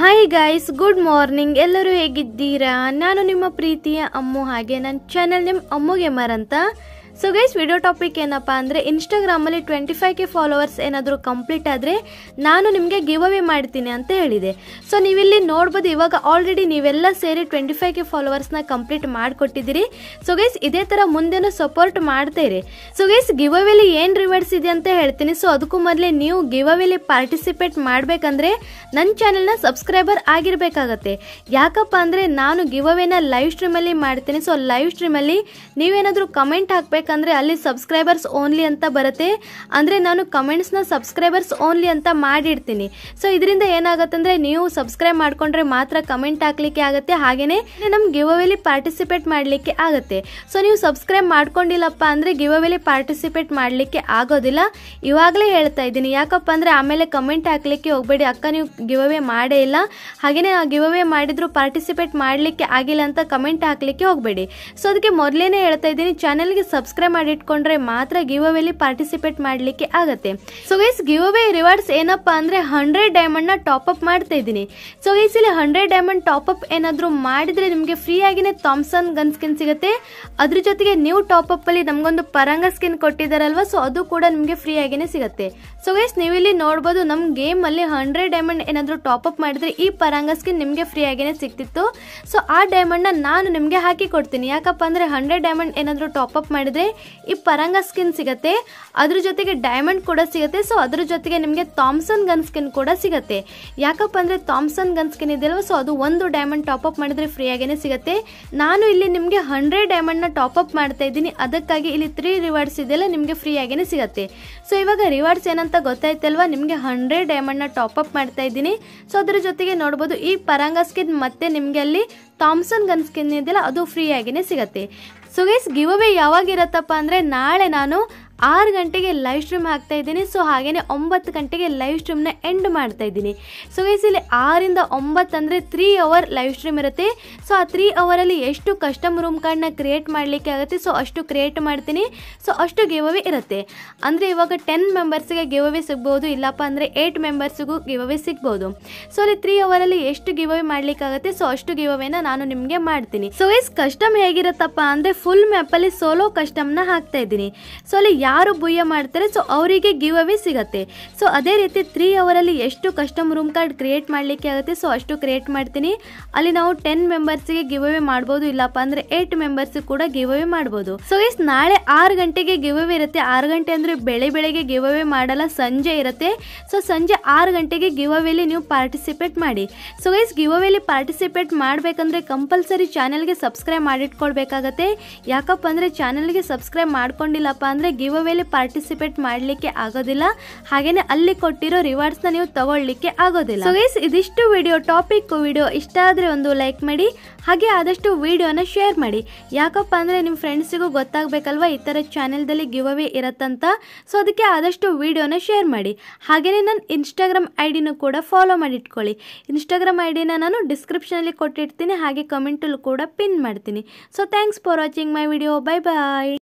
hi guys good morning ಎಲ್ಲರೂ ಹೇಗಿದ್ದೀರಾ ನಾನು ನಿಮ್ಮ ಪ್ರೀತಿಯ ಅಮ್ಮು ಹಾಗೆ ನನ್ನ ಚಾನೆಲ್ ನಿಮ್ಮ ಅಮ್ಮುಗೆ ಮರಂತ ಸೊ ಗೈಸ್ ವಿಡಿಯೋ ಟಾಪಿಕ್ ಏನಪ್ಪ ಅಂದರೆ ಇನ್ಸ್ಟಾಗ್ರಾಮಲ್ಲಿ ಟ್ವೆಂಟಿ ಫೈವ್ ಕೆ ಫಾಲೋವರ್ಸ್ ಏನಾದರೂ ಕಂಪ್ಲೀಟ್ ಆದರೆ ನಾನು ನಿಮಗೆ ಗಿವ್ ಅವೇ ಮಾಡ್ತೀನಿ ಅಂತ ಹೇಳಿದೆ ಸೊ ನೀವಿಲ್ಲಿ ನೋಡ್ಬೋದು ಇವಾಗ ಆಲ್ರೆಡಿ ನೀವೆಲ್ಲ ಸೇರಿ ಟ್ವೆಂಟಿ ಫೈವ್ ಕೆ ಫಾಲೋವರ್ಸ್ನ ಕಂಪ್ಲೀಟ್ ಮಾಡಿಕೊಟ್ಟಿದ್ದೀರಿ ಸೊ ಗೈಸ್ ಇದೇ ಥರ ಮುಂದೆನೂ ಸಪೋರ್ಟ್ ಮಾಡ್ತೇರಿ ಇರಿ ಸೊ ಗೈಸ್ ಗಿವ್ ಅವೇಲಿ ಏನು ರಿವಾರ್ಡ್ಸ್ ಇದೆ ಅಂತ ಹೇಳ್ತೀನಿ ಸೊ ಅದಕ್ಕೂ ಮೊದಲೇ ನೀವು ಗಿವ್ ಅವೇಲಿ ಪಾರ್ಟಿಸಿಪೇಟ್ ಮಾಡಬೇಕಂದ್ರೆ ನನ್ನ ಚಾನೆಲ್ನ ಸಬ್ಸ್ಕ್ರೈಬರ್ ಆಗಿರಬೇಕಾಗತ್ತೆ ಯಾಕಪ್ಪ ಅಂದರೆ ನಾನು ಗಿವ್ ಅವೇನ ಲೈವ್ ಸ್ಟ್ರೀಮಲ್ಲಿ ಮಾಡ್ತೀನಿ ಸೊ ಲೈವ್ ಸ್ಟ್ರೀಮಲ್ಲಿ ನೀವೇನಾದರೂ ಕಮೆಂಟ್ ಹಾಕಬೇಕು ಯಾಕಂದರೆ ಅಲ್ಲಿ ಸಬ್ಸ್ಕ್ರೈಬರ್ಸ್ ಓನ್ಲಿ ಅಂತ ಬರುತ್ತೆ ಅಂದರೆ ನಾನು ಕಮೆಂಟ್ಸ್ನ ಸಬ್ಸ್ಕ್ರೈಬರ್ಸ್ ಓನ್ಲಿ ಅಂತ ಮಾಡಿಡ್ತೀನಿ ಸೊ ಇದರಿಂದ ಏನಾಗುತ್ತಂದರೆ ನೀವು ಸಬ್ಸ್ಕ್ರೈಬ್ ಮಾಡಿಕೊಂಡ್ರೆ ಮಾತ್ರ ಕಮೆಂಟ್ ಹಾಕ್ಲಿಕ್ಕೆ ಆಗುತ್ತೆ ಹಾಗೆಯೇ ನಮ್ಮ ಗಿವವೇಲಿ ಪಾರ್ಟಿಸಿಪೇಟ್ ಮಾಡಲಿಕ್ಕೆ ಆಗುತ್ತೆ ಸೊ ನೀವು ಸಬ್ಸ್ಕ್ರೈಬ್ ಮಾಡ್ಕೊಂಡಿಲ್ಲಪ್ಪ ಅಂದರೆ ಗಿವವೇಲಿ ಪಾರ್ಟಿಸಿಪೇಟ್ ಮಾಡಲಿಕ್ಕೆ ಆಗೋದಿಲ್ಲ ಇವಾಗಲೇ ಹೇಳ್ತಾ ಇದ್ದೀನಿ ಯಾಕಪ್ಪ ಅಂದರೆ ಆಮೇಲೆ ಕಮೆಂಟ್ ಹಾಕ್ಲಿಕ್ಕೆ ಹೋಗಬೇಡಿ ಅಕ್ಕ ನೀವು ಗಿವವೇ ಮಾಡೇ ಇಲ್ಲ ಹಾಗೆಯೇ ಅವೇ ಮಾಡಿದ್ರು ಪಾರ್ಟಿಸಿಪೇಟ್ ಮಾಡಲಿಕ್ಕೆ ಆಗಿಲ್ಲ ಅಂತ ಕಮೆಂಟ್ ಹಾಕ್ಲಿಕ್ಕೆ ಹೋಗಬೇಡಿ ಸೊ ಅದಕ್ಕೆ ಮೊದಲೇ ಹೇಳ್ತಾ ಇದ್ದೀನಿ ಚಾನಲ್ಗೆ ಸಬ್ಸ್ಕ್ರೈಬ್ ಸಬ್ಸ್ಕ್ರೈಬ್ ಮಾಡಿ ಇಟ್ಕೊಂಡ್ರೆ ಮಾತ್ರ ಗಿವ್ ಅವೇಲಿ ಪಾರ್ಟಿಸಿಪೇಟ್ ಮಾಡ್ಲಿಕ್ಕೆ ಆಗುತ್ತೆ so guys give away rewards ಏನಪ್ಪ ಅಂದರೆ ಹಂಡ್ರೆಡ್ ನ ಟಾಪ್ ಅಪ್ ಮಾಡ್ತಾ ಇದ್ದೀನಿ ಸೊ ಗೈಸ್ ಇಲ್ಲಿ ಹಂಡ್ರೆಡ್ ಡೈಮಂಡ್ ಟಾಪ್ ಅಪ್ ಏನಾದರೂ ಮಾಡಿದ್ರೆ ನಿಮಗೆ ಫ್ರೀ ಆಗಿನೇ ಥಾಮ್ಸನ್ ಗನ್ ಸ್ಕಿನ್ ಸಿಗುತ್ತೆ ಅದ್ರ ಜೊತೆಗೆ ನ್ಯೂ ಟಾಪ್ ಅಪ್ ಅಲ್ಲಿ ನಮ್ಗೊಂದು ಪರಂಗ ಸ್ಕಿನ್ ಕೊಟ್ಟಿದಾರಲ್ವಾ ಸೊ ಅದು ಕೂಡ ನಿಮಗೆ ಫ್ರೀ ಆಗಿನೇ ಸಿಗುತ್ತೆ ಸೊ ಗೈಸ್ ನೀವು ಇಲ್ಲಿ ನೋಡ್ಬೋದು ನಮ್ಮ ಗೇಮ್ ಅಲ್ಲಿ ಹಂಡ್ರೆಡ್ ಡೈಮಂಡ್ ಏನಾದರೂ ಟಾಪ್ ಅಪ್ ಮಾಡಿದ್ರೆ ಈ ಪರಂಗ ಸ್ಕಿನ್ ನಿಮಗೆ ಫ್ರೀ ಆಗಿನೇ ಸಿಕ್ತಿತ್ತು ಸೊ ಆ ಡೈಮಂಡ್ ನಾನು ನಿಮಗೆ ಹಾಕಿ ಕೊಡ್ತೀನಿ ಯಾಕಪ್ಪ ಅಂದ್ರೆ ಹಂಡ್ರೆಡ್ ಡೈಮಂಡ್ ಏನಾದ್ರೂ ಟಾಪ್ ಅಪ್ ಮಾಡಿದ್ರೆ ಅಂದರೆ ಈ ಪರಂಗ ಸ್ಕಿನ್ ಸಿಗುತ್ತೆ ಅದ್ರ ಜೊತೆಗೆ ಡೈಮಂಡ್ ಕೂಡ ಸಿಗುತ್ತೆ ಸೊ ಅದ್ರ ಜೊತೆಗೆ ನಿಮಗೆ ಥಾಮ್ಸನ್ ಗನ್ ಸ್ಕಿನ್ ಕೂಡ ಸಿಗುತ್ತೆ ಯಾಕಪ್ಪ ಅಂದರೆ ಥಾಮ್ಸನ್ ಗನ್ ಸ್ಕಿನ್ ಇದೆಯಲ್ವ ಸೊ ಅದು ಒಂದು ಡೈಮಂಡ್ ಟಾಪಪ್ ಮಾಡಿದರೆ ಫ್ರೀಯಾಗೇ ಸಿಗುತ್ತೆ ನಾನು ಇಲ್ಲಿ ನಿಮಗೆ ಹಂಡ್ರೆಡ್ ಡೈಮಂಡ್ನ ಅಪ್ ಮಾಡ್ತಾ ಇದ್ದೀನಿ ಅದಕ್ಕಾಗಿ ಇಲ್ಲಿ ತ್ರೀ ರಿವಾರ್ಡ್ಸ್ ಇದೆಯಲ್ಲ ನಿಮಗೆ ಫ್ರೀಯಾಗೇ ಸಿಗುತ್ತೆ ಸೊ ಇವಾಗ ರಿವಾರ್ಡ್ಸ್ ಏನಂತ ಗೊತ್ತಾಯ್ತಲ್ವಾ ನಿಮಗೆ ಹಂಡ್ರೆಡ್ ಡೈಮಂಡ್ನ ಅಪ್ ಮಾಡ್ತಾ ಇದ್ದೀನಿ ಸೊ ಅದ್ರ ಜೊತೆಗೆ ನೋಡ್ಬೋದು ಈ ಪರಂಗ ಸ್ಕಿನ್ ಮತ್ತೆ ನಿಮಗೆ ಅಲ್ಲಿ ಥಾಮ್ಸನ್ ಗನ್ ಸ್ಕಿನ್ ಇದೆಯಲ್ಲ ಅದು ಆಗಿನೇ ಸಿಗುತ್ತೆ ಸೊ ಗೈಸ್ ಗಿವ್ ಅವೇ ಅಂದ್ರೆ ಅಂದರೆ ನಾಳೆ ನಾನು ಆರು ಗಂಟೆಗೆ ಲೈವ್ ಸ್ಟ್ರೀಮ್ ಹಾಕ್ತಾ ಇದ್ದೀನಿ ಸೊ ಹಾಗೆಯೇ ಒಂಬತ್ತು ಗಂಟೆಗೆ ಲೈವ್ ಸ್ಟ್ರೀಮ್ನ ಎಂಡ್ ಮಾಡ್ತಾ ಇದ್ದೀನಿ ಸೊ ಗೈಸ್ ಇಲ್ಲಿ ಆರಿಂದ ಒಂಬತ್ತು ಅಂದರೆ ತ್ರೀ ಅವರ್ ಲೈವ್ ಸ್ಟ್ರೀಮ್ ಇರುತ್ತೆ ಸೊ ಆ ತ್ರೀ ಅವರಲ್ಲಿ ಎಷ್ಟು ಕಸ್ಟಮ್ ರೂಮ್ ಕಾರ್ಡ್ನ ಕ್ರಿಯೇಟ್ ಮಾಡಲಿಕ್ಕೆ ಆಗುತ್ತೆ ಸೊ ಅಷ್ಟು ಕ್ರಿಯೇಟ್ ಮಾಡ್ತೀನಿ ಸೊ ಅಷ್ಟು ಗಿವ್ ಅವೇ ಇರುತ್ತೆ ಅಂದರೆ ಇವಾಗ ಟೆನ್ ಮೆಂಬರ್ಸ್ಗೆ ಗಿವ್ ಅವೇ ಸಿಗ್ಬೋದು ಇಲ್ಲಪ್ಪ ಅಂದರೆ ಏಯ್ಟ್ ಮೆಂಬರ್ಸ್ಗೂ ಗಿವ್ ಅವೇ ಸಿಗ್ಬೋದು ಸೊ ಅಲ್ಲಿ ತ್ರೀ ಅವರಲ್ಲಿ ಎಷ್ಟು ಗಿವ್ ಅವೇ ಮಾಡಲಿಕ್ಕಾಗುತ್ತೆ ಸೊ ಅಷ್ಟು ಗಿವ್ ಅವೇನ ನಾನು ನಿಮಗೆ ಮಾಡ್ತೀನಿ ಸೊ ಇಸ್ ಕಸ್ಟಮ್ ಹೇಗಿರುತ್ತಪ್ಪ ಅಂದರೆ ಫುಲ್ ಮ್ಯಾಪಲ್ಲಿ ಸೋಲೋ ಕಸ್ಟಮ್ನ ಹಾಕ್ತಾ ಇದ್ದೀನಿ ಸೊ ಅಲ್ಲಿ ಯಾರು ಬುಯ್ಯ ಮಾಡ್ತಾರೆ ಸೊ ಅವರಿಗೆ ಗಿವ್ ಅವೇ ಸಿಗತ್ತೆ ಸೊ ಅದೇ ರೀತಿ ತ್ರೀ ಅವರಲ್ಲಿ ಎಷ್ಟು ಕಸ್ಟಮ್ ರೂಮ್ ಕಾರ್ಡ್ ಕ್ರಿಯೇಟ್ ಮಾಡಲಿಕ್ಕೆ ಆಗುತ್ತೆ ಸೊ ಅಷ್ಟು ಕ್ರಿಯೇಟ್ ಮಾಡ್ತೀನಿ ಅಲ್ಲಿ ನಾವು ಟೆನ್ ಮೆಂಬರ್ಸ್ಗೆ ಗಿವ್ ಅವೇ ಮಾಡ್ಬೋದು ಇಲ್ಲಪ್ಪ ಅಂದರೆ ಏಟ್ ಮೆಂಬರ್ಸ್ ಕೂಡ ಗಿವ್ ಅವೇ ಮಾಡ್ಬೋದು ಸೊ ಎಸ್ ನಾಳೆ ಆರು ಗಂಟೆಗೆ ಗಿವ್ ಅವೇ ಇರುತ್ತೆ ಆರು ಗಂಟೆ ಅಂದರೆ ಬೆಳೆ ಬೆಳಗ್ಗೆ ಗಿವ್ ಅವೇ ಮಾಡಲ್ಲ ಸಂಜೆ ಇರುತ್ತೆ ಸೊ ಸಂಜೆ ಆರು ಗಂಟೆಗೆ ಗಿವ್ ಅವೇಲಿ ನೀವು ಪಾರ್ಟಿಸಿಪೇಟ್ ಮಾಡಿ ಸೊ ಎಸ್ ಗಿವ್ ಅವೇಲಿ ಪಾರ್ಟಿಸಿಪೇಟ್ ಮಾಡಬೇಕಂದ್ರೆ ಕಂಪಲ್ಸರಿ ಚಾನಲ್ಗೆ ಸಬ್ಸ್ಕ್ರೈಬ್ ಮಾಡಿಟ್ಕೊಳ್ಬೇಕಾಗತ್ತೆ ಯಾಕಪ್ಪ ಅಂದರೆ ಚಾನಲ್ಗೆ ಸಬ್ಸ್ಕ್ರೈಬ್ ಮಾಡ್ಕೊಂಡಿಲ್ಲಪ್ಪ ಅಂದರೆ ಗಿವ್ ಗಿವ್ಅವೇಲಿ ಪಾರ್ಟಿಸಿಪೇಟ್ ಮಾಡಲಿಕ್ಕೆ ಆಗೋದಿಲ್ಲ ಹಾಗೆಯೇ ಅಲ್ಲಿ ಕೊಟ್ಟಿರೋ ರಿವಾರ್ಡ್ಸ್ನ ನೀವು ತಗೊಳ್ಳಿಕ್ಕೆ ಆಗೋದಿಲ್ಲ ಸೊ ಗೈಸ್ ಇದಿಷ್ಟು ವಿಡಿಯೋ ಟಾಪಿಕ್ ವಿಡಿಯೋ ಇಷ್ಟ ಆದರೆ ಒಂದು ಲೈಕ್ ಮಾಡಿ ಹಾಗೆ ಆದಷ್ಟು ವಿಡಿಯೋನ ಶೇರ್ ಮಾಡಿ ಯಾಕಪ್ಪ ಅಂದರೆ ನಿಮ್ಮ ಫ್ರೆಂಡ್ಸಿಗೂ ಗೊತ್ತಾಗಬೇಕಲ್ವಾ ಈ ಥರ ಚಾನೆಲ್ದಲ್ಲಿ ಗಿವ್ ಅವೇ ಇರತ್ತಂತ ಸೊ ಅದಕ್ಕೆ ಆದಷ್ಟು ವಿಡಿಯೋನ ಶೇರ್ ಮಾಡಿ ಹಾಗೆಯೇ ನನ್ನ ಇನ್ಸ್ಟಾಗ್ರಾಮ್ ಐ ಡಿನೂ ಕೂಡ ಫಾಲೋ ಮಾಡಿಟ್ಕೊಳ್ಳಿ ಇನ್ಸ್ಟಾಗ್ರಾಮ್ ಐ ಡಿನ ನಾನು ಡಿಸ್ಕ್ರಿಪ್ಷನಲ್ಲಿ ಕೊಟ್ಟಿರ್ತೀನಿ ಹಾಗೆ ಕಮೆಂಟಲ್ಲೂ ಕೂಡ ಪಿನ್ ಮಾಡ್ತೀನಿ so thanks for watching my video bye bye